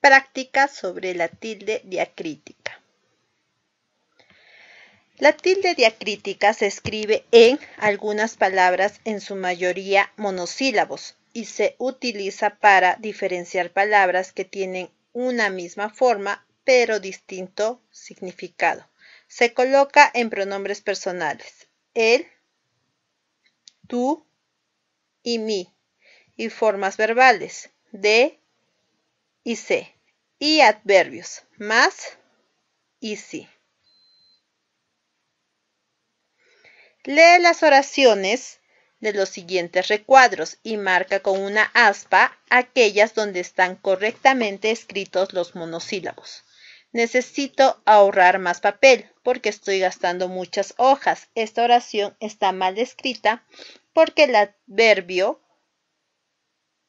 práctica sobre la tilde diacrítica. La tilde diacrítica se escribe en algunas palabras, en su mayoría monosílabos, y se utiliza para diferenciar palabras que tienen una misma forma pero distinto significado. Se coloca en pronombres personales, el, tú y mí, y formas verbales, de, y C, y adverbios más y sí. Lee las oraciones de los siguientes recuadros y marca con una aspa aquellas donde están correctamente escritos los monosílabos. Necesito ahorrar más papel porque estoy gastando muchas hojas. Esta oración está mal escrita porque el adverbio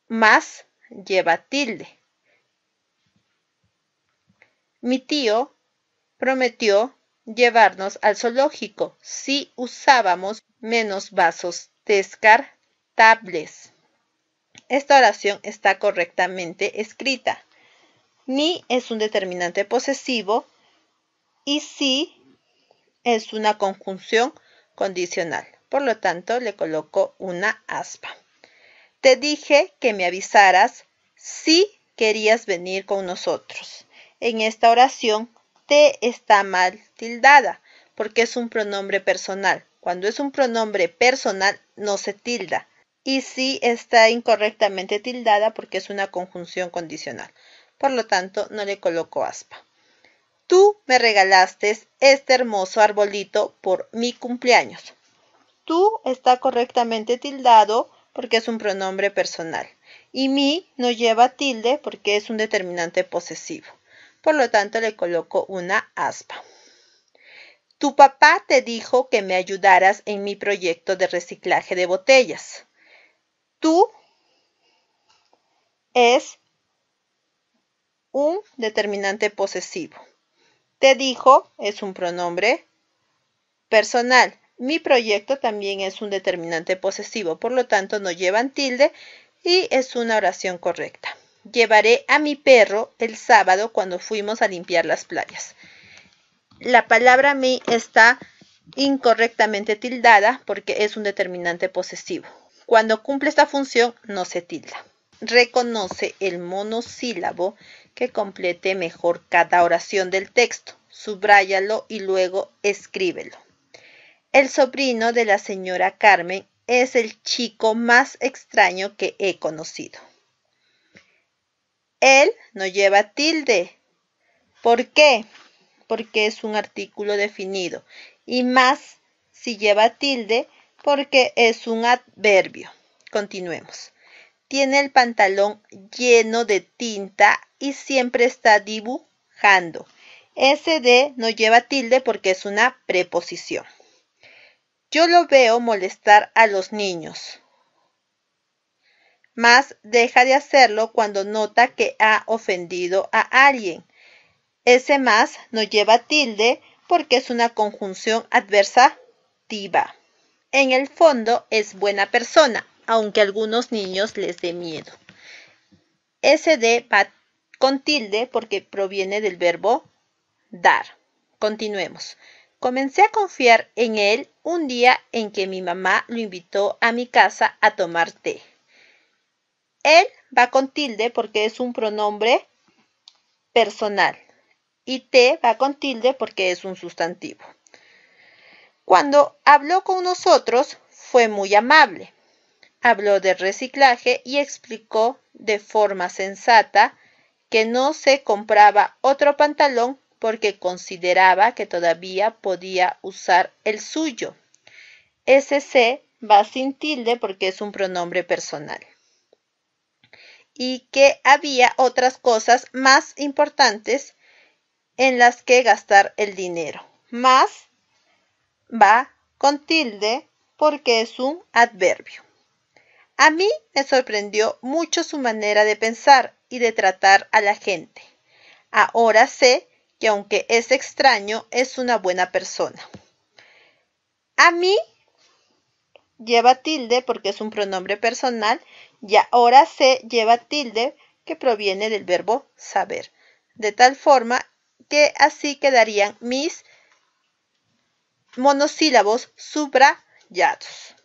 más lleva tilde. Mi tío prometió llevarnos al zoológico si usábamos menos vasos descartables. Esta oración está correctamente escrita. Ni es un determinante posesivo y si es una conjunción condicional. Por lo tanto, le coloco una aspa. Te dije que me avisaras si querías venir con nosotros en esta oración, te está mal tildada, porque es un pronombre personal. Cuando es un pronombre personal, no se tilda. Y sí está incorrectamente tildada porque es una conjunción condicional. Por lo tanto, no le coloco aspa. Tú me regalaste este hermoso arbolito por mi cumpleaños. Tú está correctamente tildado porque es un pronombre personal. Y mi no lleva tilde porque es un determinante posesivo. Por lo tanto, le coloco una aspa. Tu papá te dijo que me ayudaras en mi proyecto de reciclaje de botellas. Tú es un determinante posesivo. Te dijo es un pronombre personal. Mi proyecto también es un determinante posesivo, por lo tanto no llevan tilde y es una oración correcta. Llevaré a mi perro el sábado cuando fuimos a limpiar las playas. La palabra mi está incorrectamente tildada porque es un determinante posesivo. Cuando cumple esta función no se tilda. Reconoce el monosílabo que complete mejor cada oración del texto. Subráyalo y luego escríbelo. El sobrino de la señora Carmen es el chico más extraño que he conocido. Él no lleva tilde. ¿Por qué? Porque es un artículo definido. Y más si lleva tilde porque es un adverbio. Continuemos. Tiene el pantalón lleno de tinta y siempre está dibujando. SD no lleva tilde porque es una preposición. Yo lo veo molestar a los niños. Más deja de hacerlo cuando nota que ha ofendido a alguien. Ese más no lleva tilde porque es una conjunción adversativa. En el fondo es buena persona, aunque a algunos niños les dé miedo. SD va con tilde porque proviene del verbo dar. Continuemos. Comencé a confiar en él un día en que mi mamá lo invitó a mi casa a tomar té. Él va con tilde porque es un pronombre personal y T va con tilde porque es un sustantivo. Cuando habló con nosotros fue muy amable. Habló de reciclaje y explicó de forma sensata que no se compraba otro pantalón porque consideraba que todavía podía usar el suyo. Ese se va sin tilde porque es un pronombre personal y que había otras cosas más importantes en las que gastar el dinero. Más va con tilde porque es un adverbio. A mí me sorprendió mucho su manera de pensar y de tratar a la gente. Ahora sé que aunque es extraño, es una buena persona. A mí lleva tilde porque es un pronombre personal y ahora se lleva tilde que proviene del verbo saber, de tal forma que así quedarían mis monosílabos subrayados.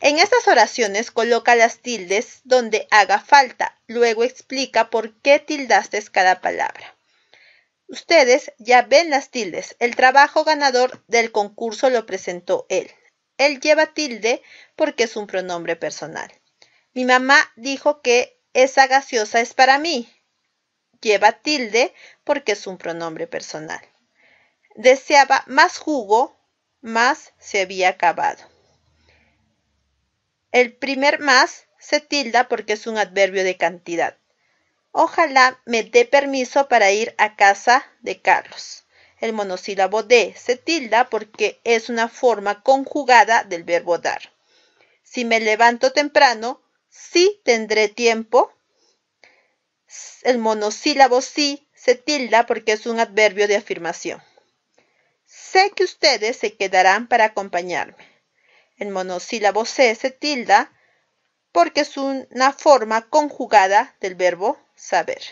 En estas oraciones coloca las tildes donde haga falta, luego explica por qué tildaste cada palabra. Ustedes ya ven las tildes, el trabajo ganador del concurso lo presentó él. Él lleva tilde porque es un pronombre personal. Mi mamá dijo que esa gaseosa es para mí. Lleva tilde porque es un pronombre personal. Deseaba más jugo, más se había acabado. El primer más se tilda porque es un adverbio de cantidad. Ojalá me dé permiso para ir a casa de Carlos. El monosílabo de se tilda porque es una forma conjugada del verbo dar. Si me levanto temprano, sí tendré tiempo. El monosílabo sí se tilda porque es un adverbio de afirmación. Sé que ustedes se quedarán para acompañarme. El monosílabo se se tilda porque es una forma conjugada del verbo saber.